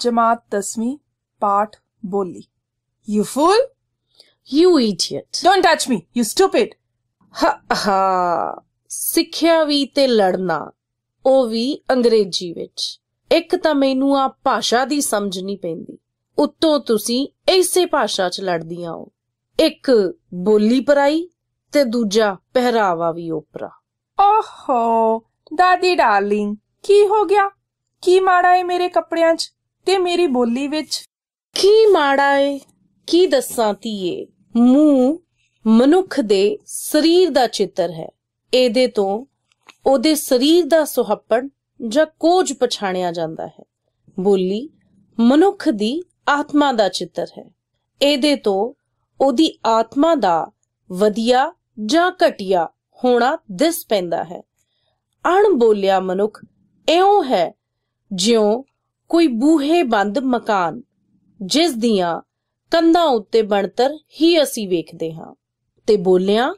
ਜਮਾਤ 10ਵੀਂ ਪਾਠ ਬੋਲੀ you fool you idiot don't touch me you stupid ਹਾ ਸਿੱਖਿਆ ਵੀ ਤੇ ਲੜਨਾ ਉਹ ਵੀ ਅੰਗਰੇਜ਼ੀ ਵਿੱਚ ਇੱਕ ਤਾਂ ਮੈਨੂੰ ਆ ਭਾਸ਼ਾ ਦੀ ਸਮਝ ਨਹੀਂ ਪੈਂਦੀ ਉੱਤੋਂ ਤੁਸੀਂ ਐਸੇ ਭਾਸ਼ਾ 'ਚ ਲੜਦੀਆਂ ਹੋ ਇੱਕ ਬੋਲੀ ਪਰਾਈ ਤੇ ਦੂਜਾ ਪਹਿਰਾਵਾ ਵੀ ਉਪਰਾ ਓਹੋ ਦਾਦੀ ਡਾਰਲਿੰਗ ਕੀ ਹੋ ਗਿਆ ਕੀ ਮਾੜਾ ਏ ਮੇਰੇ ਕੱਪੜਿਆਂ 'ਚ ਕਿ ਮੇਰੀ ਬੋਲੀ ਵਿੱਚ ਕੀ ਮਾੜਾ ਏ ਕੀ ਦੱਸਾਂ ਤੀਏ ਮੂੰਹ ਮਨੁੱਖ ਦੇ ਸਰੀਰ ਦਾ ਚਿੱਤਰ ਹੈ ਇਹਦੇ ਤੋਂ ਉਹਦੇ ਸਰੀਰ ਦਾ ਸੁਹੱਪਣ ਜਾਂ ਕੋਝ ਪਛਾਣਿਆ ਜਾਂਦਾ ਹੈ ਬੋਲੀ ਮਨੁੱਖ ਦੀ ਆਤਮਾ ਦਾ ਚਿੱਤਰ ਹੈ ਇਹਦੇ ਤੋਂ ਉਹਦੀ ਆਤਮਾ ਦਾ ਵਧੀਆ ਜਾਂ ਘਟਿਆ ਹੋਣਾ ਦਿਸ ਪੈਂਦਾ ਹੈ ਅਣ ਬੋਲਿਆ ਮਨੁੱਖ ਐਉਂ ਹੈ ਜਿਉਂ ਕੋਈ ਬੂਹੇ ਬੰਦ ਮਕਾਨ ਜਿਸ ਦੀਆਂ ਕੰਧਾਂ ਉੱਤੇ ਬਣਤਰ ਹੀ ਅਸੀਂ ਵੇਖਦੇ ਹਾਂ ਤੇ ਬੋਲਿਆ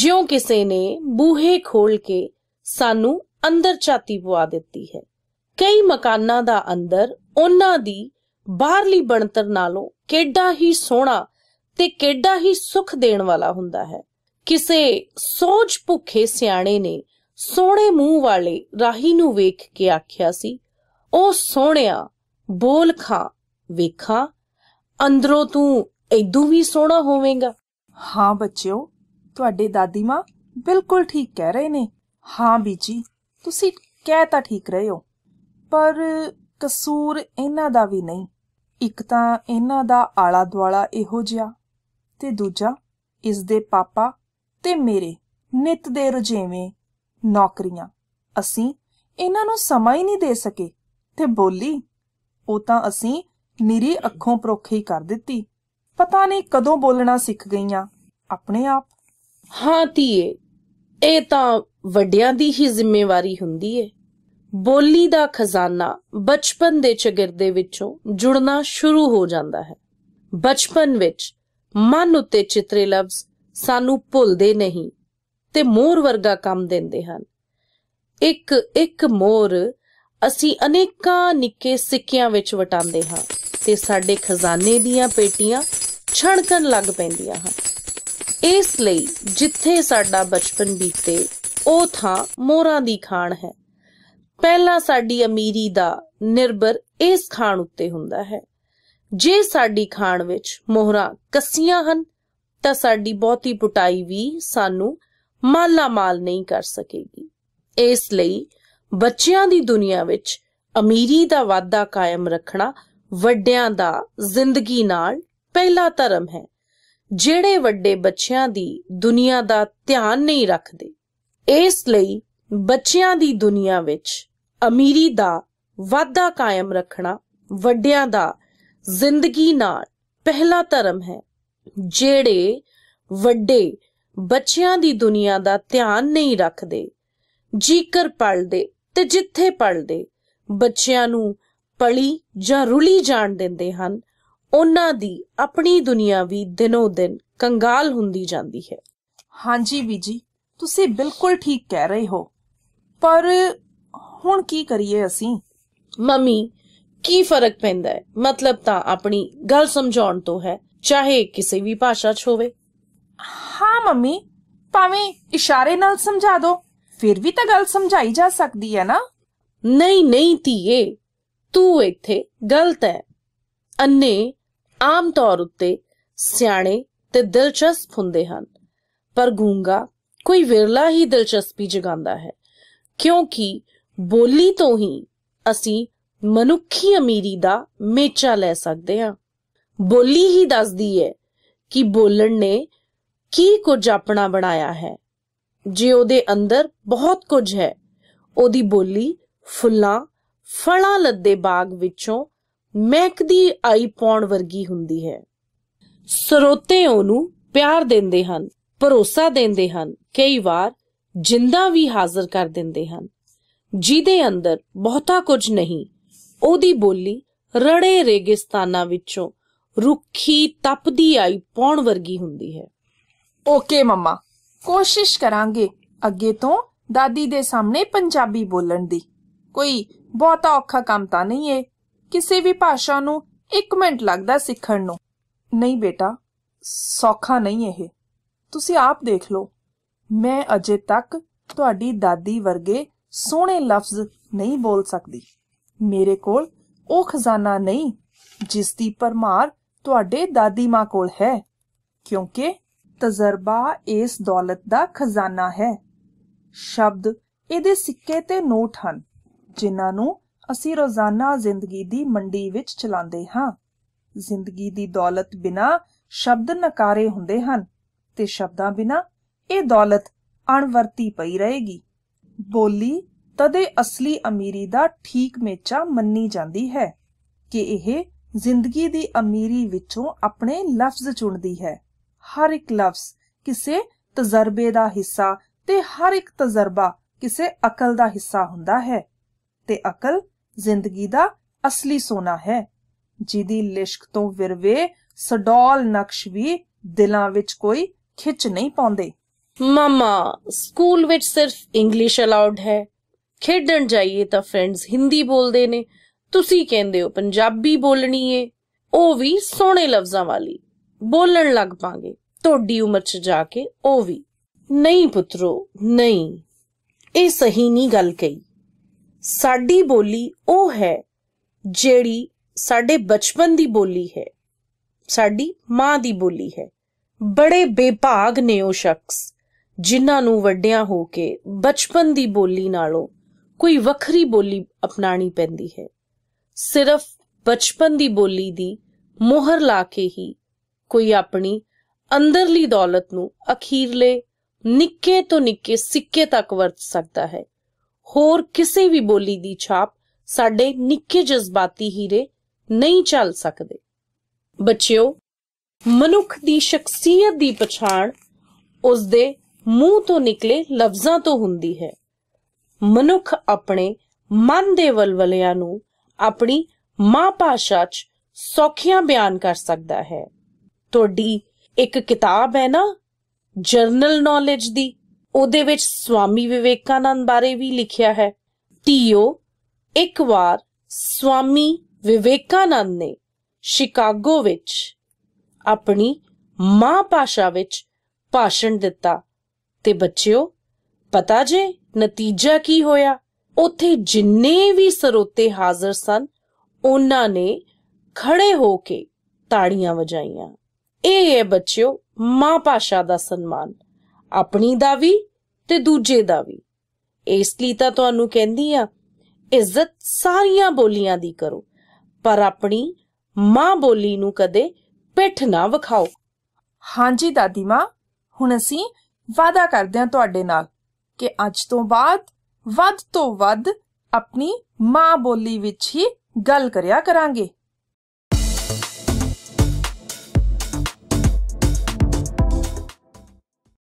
ਜਿਉਂ ਕਿਸੇ ਨੇ ਬੂਹੇ ਖੋਲ ਕੇ ਸਾਨੂੰ ਅੰਦਰ ਚਾਤੀ ਪਵਾ ਦਿੱਤੀ ਹੈ ਕਈ ਮਕਾਨਾਂ ਦਾ ਅੰਦਰ ਉਹਨਾਂ ਦੀ ਬਾਹਰਲੀ ਬਣਤਰ ਨਾਲੋਂ ਕਿੱਡਾ ਹੀ ਸੋਹਣਾ ਤੇ ਕਿੱਡਾ ਹੀ ਸੁਖ ਦੇਣ ਵਾਲਾ ਹੁੰਦਾ ਹੈ ਕਿਸੇ ਸੋਚ ਭੁੱਖੇ ਸਿਆਣੇ ਨੇ ਸੋਹਣੇ ਮੂੰਹ ਵਾਲੇ ਰਾਹੀ ਨੂੰ ਵੇਖ ਕੇ ਆਖਿਆ ਸੀ ਉਹ ਸੋਹਣਿਆ ਬੋਲ ਖਾ ਵੇਖਾ ਅੰਦਰੋਂ ਤੂੰ ਐਦੂ ਵੀ ਸੋਹਣਾ ਹੋਵੇਂਗਾ ਹਾਂ ਬੱਚਿਓ ਤੁਹਾਡੇ ਦਾਦੀ ਮਾਂ ਬਿਲਕੁਲ ਠੀਕ ਕਹਿ ਰਹੇ ਨੇ ਹਾਂ ਬੀਜੀ ਤੁਸੀਂ ਕਹਿ ਤਾਂ ਠੀਕ ਰਹੇ ਹੋ ਪਰ ਕਸੂਰ ਇਹਨਾਂ ਦਾ ਵੀ ਨਹੀਂ ਇੱਕ ਤਾਂ ਇਹਨਾਂ ਦਾ ਆਲਾ ਦੁਆਲਾ ਇਹੋ ਜਿਹਾ ਤੇ ਦੂਜਾ ਇਸ ਦੇ ਪਾਪਾ ਤੇ ਮੇਰੇ ਨਿਤ ਦੇ ਰੁਝੇਵੇਂ ਨੌਕਰੀਆਂ ਅਸੀਂ ਇਹਨਾਂ ਨੂੰ ਸਮਾਂ ਹੀ ਨਹੀਂ ਦੇ ਸਕੇ ਤੇ ਬੋਲੀ ਉਹ ਤਾਂ ਅਸੀਂ ਨਿਰੀ ਅੱਖੋਂ ਪਰੋਖੀ ਕਰ ਦਿੱਤੀ ਪਤਾ ਨਹੀਂ ਕਦੋਂ ਬੋਲਣਾ ਸਿੱਖ ਗਈਆਂ ਆਪਣੇ ਆਪ ਹਾਂ ਧੀਏ ਇਹ ਤਾਂ ਵੱਡਿਆਂ ਦੀ ਹੀ ਜ਼ਿੰਮੇਵਾਰੀ ਹੁੰਦੀ ਏ ਬੋਲੀ ਦਾ ਖਜ਼ਾਨਾ ਬਚਪਨ ਦੇ ਚਗਿਰਦੇ ਵਿੱਚੋਂ ਜੁੜਨਾ ਸ਼ੁਰੂ ਹੋ ਜਾਂਦਾ ਹੈ ਬਚਪਨ ਵਿੱਚ ਮਨ ਉੱਤੇ ਚਿੱਤਰੇ ਲਫ਼ਜ਼ ਸਾਨੂੰ ਭੁੱਲਦੇ ਨਹੀਂ ਤੇ ਮੋਰ ਵਰਗਾ ਕੰਮ ਦਿੰਦੇ ਹਨ ਇੱਕ ਇੱਕ ਮੋਰ ਅਸੀਂ ਅਨੇਕਾਂ ਨਿੱਕੇ ਸਿੱਕਿਆਂ ਵਿੱਚ ਵਟਾਉਂਦੇ ਹਾਂ ਤੇ ਸਾਡੇ ਖਜ਼ਾਨੇ ਦੀਆਂ ਪੇਟੀਆਂ ਛਣਕਣ ਲੱਗ ਪੈਂਦੀਆਂ ਹਨ ਇਸ ਲਈ ਜਿੱਥੇ ਸਾਡਾ ਬਚਪਨ ਬੀਤੇ ਉਹ ਥਾਂ ਮੋਹਰਾਂ ਦੀ ਖਾਣ ਹੈ ਪਹਿਲਾ ਸਾਡੀ ਅਮੀਰੀ ਦਾ ਨਿਰਭਰ ਇਸ ਖਾਣ ਉੱਤੇ ਹੁੰਦਾ ਹੈ ਜੇ ਸਾਡੀ ਖਾਣ ਵਿੱਚ ਮੋਹਰਾ ਕੱਸੀਆਂ ਹਨ ਤਾਂ ਸਾਡੀ ਬਹੁਤੀ ਪੁਟਾਈ ਵੀ ਸਾਨੂੰ ਮਾਲਾ ਮਾਲ ਨਹੀਂ ਕਰ ਸਕੇਗੀ ਇਸ ਲਈ ਬੱਚਿਆਂ ਦੀ ਦੁਨੀਆ ਵਿੱਚ ਅਮੀਰੀ ਦਾ ਵਾਅਦਾ ਕਾਇਮ ਰੱਖਣਾ ਵੱਡਿਆਂ ਦਾ ਜ਼ਿੰਦਗੀ ਨਾਲ ਪਹਿਲਾ ਧਰਮ ਹੈ ਜਿਹੜੇ ਵੱਡੇ ਬੱਚਿਆਂ ਦੀ ਦੁਨੀਆ ਦਾ ਧਿਆਨ ਨਹੀਂ ਰੱਖਦੇ ਇਸ ਲਈ ਬੱਚਿਆਂ ਦੀ ਦੁਨੀਆ ਵਿੱਚ ਅਮੀਰੀ ਦਾ ਵਾਅਦਾ ਕਾਇਮ ਰੱਖਣਾ ਵੱਡਿਆਂ ਦਾ ਜ਼ਿੰਦਗੀ ਨਾਲ ਪਹਿਲਾ ਧਰਮ ਹੈ ਜਿਹੜੇ ਵੱਡੇ ਬੱਚਿਆਂ ਦੀ ਦੁਨੀਆ ਦਾ ਧਿਆਨ ਨਹੀਂ ਰੱਖਦੇ ਜੀਕਰ ਪਲਦੇ ਤੇ ਜਿੱਥੇ ਪੜਦੇ ਬੱਚਿਆਂ ਨੂੰ ਪਲੀ ਜਾਂ ਰੁਲੀ ਜਾਣ ਦਿੰਦੇ ਹਨ ਉਹਨਾਂ ਦੀ ਆਪਣੀ ਦੁਨੀਆ ਵੀ ਦਿਨੋ ਦਿਨ ਕੰਗਾਲ ਹੁੰਦੀ ਜਾਂਦੀ ਹੈ ਹਾਂਜੀ ਬੀਜੀ ਤੁਸੀਂ ਬਿਲਕੁਲ ਠੀਕ ਕਹਿ ਰਹੇ ਹੋ ਪਰ ਹੁਣ ਕੀ ਕਰੀਏ ਅਸੀਂ ਮੰਮੀ ਕੀ ਫਰਕ ਪੈਂਦਾ ਹੈ ਮਤਲਬ ਤਾਂ ਆਪਣੀ ਗੱਲ ਸਮਝਾਉਣ ਤੋਂ ਹੈ ਚਾਹੇ ਕਿਸੇ ਵੀ ਭਾਸ਼ਾ 'ਚ ਹੋਵੇ ਹਾਂ ਮੰਮੀ ਭਾਵੇਂ ਇਸ਼ਾਰੇ ਨਾਲ ਸਮਝਾ ਦਿਓ ਫਿਰ ਵੀ ਤਾਂ ਗੱਲ ਸਮਝਾਈ ਜਾ ਸਕਦੀ ਹੈ ਨਾ ਨਹੀਂ ਨਹੀਂ ਧੀਏ ਤੂੰ ਇੱਥੇ ਗਲਤ ਹੈ ਅੰਨੇ ਆਮ ਤੌਰ ਉੱਤੇ ਸਿਆਣੇ ਤੇ ਦਿਲਚਸਪ ਹੁੰਦੇ ਹਨ ਪਰ ਗੂੰਗਾ ਕੋਈ ਵਿਰਲਾ ਹੀ ਦਿਲਚਸਪੀ ਜਗਾਉਂਦਾ ਹੈ ਕਿਉਂਕਿ ਬੋਲੀ ਤੋਂ ਹੀ ਅਸੀਂ ਮਨੁੱਖੀ ਅਮੀਰੀ ਦਾ ਮੇਚਾ ਲੈ ਸਕਦੇ ਹਾਂ ਬੋਲੀ ਹੀ ਦੱਸਦੀ ਹੈ ਕਿ ਬੋਲਣ ਨੇ ਕੀ ਕੁਝ ਆਪਣਾ ਬਣਾਇਆ ਹੈ ਜੇ ਉਹਦੇ ਅੰਦਰ ਬਹੁਤ ਕੁਝ ਹੈ ਉਹਦੀ ਬੋਲੀ ਫੁੱਲਾਂ ਫਲਾਂ ਲੱਦੇ ਬਾਗ ਵਿੱਚੋਂ ਮਹਿਕਦੀ ਆਈ ਪੌਣ ਵਰਗੀ ਹੁੰਦੀ ਹੈ ਸਰੋਤੇ ਉਹਨੂੰ ਪਿਆਰ ਦਿੰਦੇ ਹਨ ਭਰੋਸਾ ਦਿੰਦੇ ਹਨ ਕਈ ਵਾਰ ਜਿੰਦਾ ਵੀ ਹਾਜ਼ਰ ਕਰ ਦਿੰਦੇ ਹਨ ਜਿਹਦੇ ਅੰਦਰ ਬਹੁਤਾ ਕੁਝ ਨਹੀਂ ਉਹਦੀ ਬੋਲੀ ਰੜੇ ਰੇਗਿਸਤਾਨਾਂ ਵਿੱਚੋਂ ਰੁੱਖੀ ਤਪਦੀ ਆਈ ਪੌਣ ਵਰਗੀ ਹੁੰਦੀ ਹੈ ਓਕੇ ਮਮਾ ਕੋਸ਼ਿਸ਼ ਕਰਾਂਗੇ ਅੱਗੇ ਤੋਂ ਦਾਦੀ ਦੇ ਸਾਹਮਣੇ ਪੰਜਾਬੀ ਬੋਲਣ ਦੀ ਕੋਈ ਬਹੁਤਾ ਔਖਾ ਕੰਮ ਤਾਂ ਨਹੀਂ ਏ ਕਿਸੇ ਵੀ ਭਾਸ਼ਾ ਨੂੰ 1 ਮਿੰਟ ਲੱਗਦਾ ਸਿੱਖਣ ਨੂੰ ਨਹੀਂ ਬੇਟਾ ਸੌਖਾ ਨਹੀਂ ਇਹ ਤੁਸੀਂ ਆਪ ਦੇਖ ਲਓ ਮੈਂ ਅਜੇ ਤੱਕ ਤੁਹਾਡੀ ਦਾਦੀ ਵਰਗੇ ਸੋਹਣੇ ਲਫ਼ਜ਼ ਨਹੀਂ ਬੋਲ ਸਕਦੀ ਮੇਰੇ ਕੋਲ ਉਹ ਖਜ਼ਾਨਾ ਨਹੀਂ ਜਿਸ ਦੀ ਪਰਮਾਰ ਤੁਹਾਡੇ ਦਾਦੀ ਮਾਂ ਕੋਲ ਹੈ ਕਿਉਂਕਿ ਤਜਰਬਾ ਇਸ ਦੌਲਤ ਦਾ ਖਜ਼ਾਨਾ ਹੈ ਸ਼ਬਦ ਇਹਦੇ ਸਿੱਕੇ ਤੇ ਨੋਟ ਹਨ ਜਿਨ੍ਹਾਂ ਨੂੰ ਅਸੀਂ ਰੋਜ਼ਾਨਾ ਜ਼ਿੰਦਗੀ ਦੀ ਮੰਡੀ ਵਿੱਚ ਚਲਾਉਂਦੇ ਹਾਂ ਜ਼ਿੰਦਗੀ ਦੀ ਦੌਲਤ ਬਿਨਾ ਸ਼ਬਦ ਨਕਾਰੇ ਹੁੰਦੇ ਹਨ ਤੇ ਸ਼ਬਦਾਂ ਬਿਨਾ ਇਹ ਦੌਲਤ ਅਣਵਰਤੀ ਪਈ ਰਹੇਗੀ ਬੋਲੀ ਤਦੇ ਅਸਲੀ ਅਮੀਰੀ ਦਾ ਠੀਕ ਮੇਚਾ ਮੰਨੀ ਜਾਂਦੀ ਹੈ ਕਿ ਇਹ ਜ਼ਿੰਦਗੀ ਦੀ ਅਮੀਰੀ ਵਿੱਚੋਂ ਆਪਣੇ ਲਫ਼ਜ਼ ਚੁਣਦੀ ਹੈ ਹਰ ਇੱਕ ਲਫ਼ਜ਼ ਕਿਸੇ ਤਜਰਬੇ ਦਾ ਹਿੱਸਾ ਤੇ ਹਰ ਇੱਕ ਤਜਰਬਾ ਕਿਸੇ ਅਕਲ ਦਾ ਹਿੱਸਾ ਹੁੰਦਾ ਹੈ ਤੇ ਅਕਲ ਜ਼ਿੰਦਗੀ ਦਾ ਅਸਲੀ ਸੋਨਾ ਹੈ ਜਿਹਦੀ ਲਿਸ਼ਕ ਤੋਂ ਵਿਰਵੇ ਸਡੌਲ ਨਕਸ਼ ਵੀ ਦਿਲਾਂ ਵਿੱਚ ਕੋਈ ਖਿੱਚ ਨਹੀਂ ਪਾਉਂਦੇ ਮਮਾ ਸਕੂਲ ਵਿੱਚ ਸਿਰਫ ਇੰਗਲਿਸ਼ ਅਲਾਉਡ ਹੈ ਖੇਡਣ ਜਾਈਏ ਤਾਂ ਫਰੈਂਡਸ ਹਿੰਦੀ ਬੋਲਦੇ ਨੇ ਤੁਸੀਂ ਕਹਿੰਦੇ ਹੋ ਪੰਜਾਬੀ ਬੋਲਣੀ ਏ ਉਹ ਵੀ ਸੋਹਣੇ ਲਫ਼ਜ਼ਾਂ ਵਾਲੀ ਬੋਲਣ ਲੱਗ ਪਾਂਗੇ ਤੁਹਾਡੀ ਉਮਰ 'ਚ ਜਾ ਕੇ ਉਹ ਵੀ ਨਹੀਂ ਪੁੱਤਰੋ ਨਹੀਂ ਇਹ ਸਹੀ ਨਹੀਂ ਗੱਲ ਕਹੀ ਸਾਡੀ ਬੋਲੀ ਉਹ ਹੈ ਜਿਹੜੀ ਸਾਡੇ ਬਚਪਨ ਦੀ ਬੋਲੀ ਹੈ ਸਾਡੀ ਮਾਂ ਦੀ ਬੋਲੀ ਹੈ ਬੜੇ ਬੇਭਾਗ ਨੇ ਉਹ ਸ਼ਖਸ ਜਿਨ੍ਹਾਂ ਨੂੰ ਵੱਡਿਆਂ ਹੋ ਕੇ ਬਚਪਨ ਦੀ ਬੋਲੀ ਨਾਲੋਂ ਕੋਈ ਵੱਖਰੀ ਬੋਲੀ ਅਪਣਾਣੀ ਪੈਂਦੀ ਹੈ ਸਿਰਫ ਬਚਪਨ ਦੀ ਬੋਲੀ ਦੀ ਮੋਹਰ ਲਾ ਕੇ ਹੀ ਕੋਈ ਆਪਣੀ ਅੰਦਰਲੀ ਦੌਲਤ ਨੂੰ ਅਖੀਰਲੇ ਨਿੱਕੇ ਤੋਂ ਨਿੱਕੇ ਸਿੱਕੇ ਤੱਕ ਵਰਤ ਸਕਦਾ ਹੈ ਹੋਰ ਕਿਸੇ ਵੀ ਬੋਲੀ ਦੀ ਛਾਪ ਸਾਡੇ ਨਿੱਕੇ ਜਜ਼ਬਾਤੀ ਹੀਰੇ ਨਹੀਂ ਚੱਲ ਸਕਦੇ ਬੱਚਿਓ ਮਨੁੱਖ ਦੀ ਸ਼ਖਸੀਅਤ ਦੀ ਪਛਾਣ ਉਸ ਦੇ ਮੂੰਹ ਤੋਂ ਨਿਕਲੇ ਲਫ਼ਜ਼ਾਂ ਤੋਂ ਹੁੰਦੀ ਹੈ ਮਨੁੱਖ ਆਪਣੇ ਮਨ ਦੇ ਵਲਵਲਿਆਂ ਨੂੰ ਆਪਣੀ ਮਾਂ ਭਾਸ਼ਾ 'ਚ ਸੌਖਿਆਂ ਬਿਆਨ ਕਰ ਸਕਦਾ ਹੈ ਤੁਹਾਡੀ ਇੱਕ ਕਿਤਾਬ ਹੈ ਨਾ ਜਰਨਲ ਨੌਲੇਜ ਦੀ ਉਹਦੇ ਵਿੱਚ ਸਵਾਮੀ ਵਿਵੇਕਾਨੰਦ ਬਾਰੇ ਵੀ ਲਿਖਿਆ ਹੈ ਟੀਓ ਇੱਕ ਵਾਰ ਸਵਾਮੀ ਵਿਵੇਕਾਨੰਦ ਨੇ ਸ਼ਿਕਾਗੋ ਵਿੱਚ ਆਪਣੀ ਮਾਂ ਭਾਸ਼ਾ ਵਿੱਚ ਭਾਸ਼ਣ ਦਿੱਤਾ ਤੇ ਬੱਚਿਓ ਪਤਾ ਜੇ ਨਤੀਜਾ ਕੀ ਹੋਇਆ ਉੱਥੇ ਜਿੰਨੇ ਵੀ ਸਰੋਤੇ ਹਾਜ਼ਰ ਸਨ ਉਹਨਾਂ ਨੇ ਖੜੇ ਹੋ ਕੇ ਤਾੜੀਆਂ ਵਜਾਈਆਂ ਇਹ ਹੈ ਬੱਚਿਓ ਮਾਂ ਭਾਸ਼ਾ ਦਾ ਸਨਮਾਨ ਆਪਣੀ ਦਾ ਵੀ ਤੇ ਦੂਜੇ ਦਾ ਵੀ ਇਸ ਲਈ ਤਾਂ ਤੁਹਾਨੂੰ ਕਹਿੰਦੀ ਆ ਇੱਜ਼ਤ ਸਾਰੀਆਂ ਬੋਲੀਆਂ ਦੀ ਕਰੋ ਪਰ ਆਪਣੀ ਮਾਂ ਬੋਲੀ ਨੂੰ ਕਦੇ ਪਿੱਠ ਨਾ ਵਿਖਾਓ ਹਾਂਜੀ ਦਾਦੀ ਮਾਂ ਹੁਣ ਅਸੀਂ ਵਾਅਦਾ ਕਰਦੇ ਹਾਂ ਤੁਹਾਡੇ ਨਾਲ ਕਿ ਅੱਜ ਤੋਂ ਬਾਅਦ ਵੱਧ ਤੋਂ ਵੱਧ ਆਪਣੀ ਮਾਂ ਬੋਲੀ ਵਿੱਚ ਹੀ ਗੱਲ ਕਰਿਆ ਕਰਾਂਗੇ